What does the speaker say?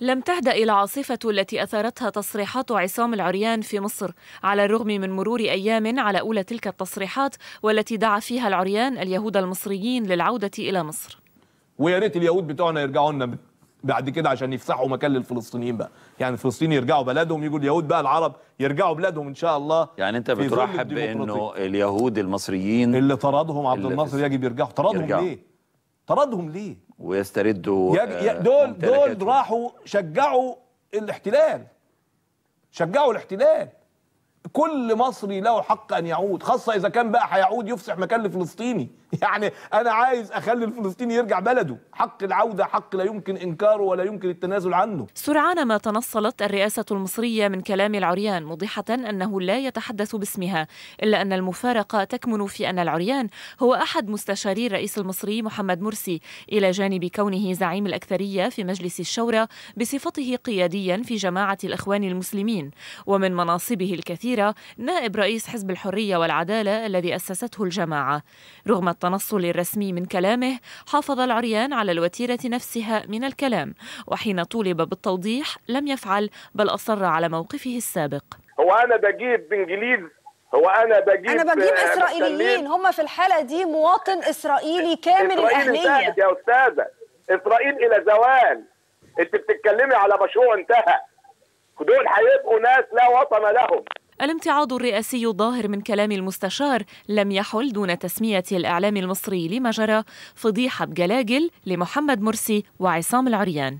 لم تهدأ العاصفة التي أثارتها تصريحات عصام العريان في مصر على الرغم من مرور أيام على أولى تلك التصريحات والتي دعا فيها العريان اليهود المصريين للعودة إلى مصر ويا ريت اليهود بتوعنا يرجعوا لنا بعد كده عشان يفسحوا مكان للفلسطينيين بقى يعني الفلسطينيين يرجعوا بلدهم يقول اليهود بقى العرب يرجعوا بلادهم ان شاء الله يعني انت بترحب بانه اليهود المصريين اللي طردهم عبد الناصر يجب يرجعوا طردهم يرجعوا. ليه طردهم ليه ويستردوا آه، دول دول راحوا شجعوا الاحتلال شجعوا الاحتلال كل مصري له حق ان يعود خاصه اذا كان بقى هيعود يفسح مكان الفلسطيني يعني انا عايز اخلي الفلسطيني يرجع بلده حق العوده حق لا يمكن انكاره ولا يمكن التنازل عنه سرعان ما تنصلت الرئاسه المصريه من كلام العريان موضحه انه لا يتحدث باسمها الا ان المفارقه تكمن في ان العريان هو احد مستشاري الرئيس المصري محمد مرسي الى جانب كونه زعيم الاكثريه في مجلس الشورى بصفته قياديا في جماعه الاخوان المسلمين ومن مناصبه الكثير الأخيرة نائب رئيس حزب الحرية والعدالة الذي أسسته الجماعة رغم التنصل الرسمي من كلامه حافظ العريان على الوتيرة نفسها من الكلام وحين طولب بالتوضيح لم يفعل بل أصر على موقفه السابق هو أنا بجيب بإنجليز هو انا بجيب انا بجيب آه، اسرائيليين هم في الحاله دي مواطن اسرائيلي كامل إسرائيل الاهليه يا استاذه اسرائيل الى زوال انت بتتكلمي على مشروع انتهى دول هيبقوا ناس لا وطن لهم الامتعاض الرئاسي الظاهر من كلام المستشار لم يحل دون تسمية الإعلام المصري لما جرى فضيحة بجلاجل لمحمد مرسي وعصام العريان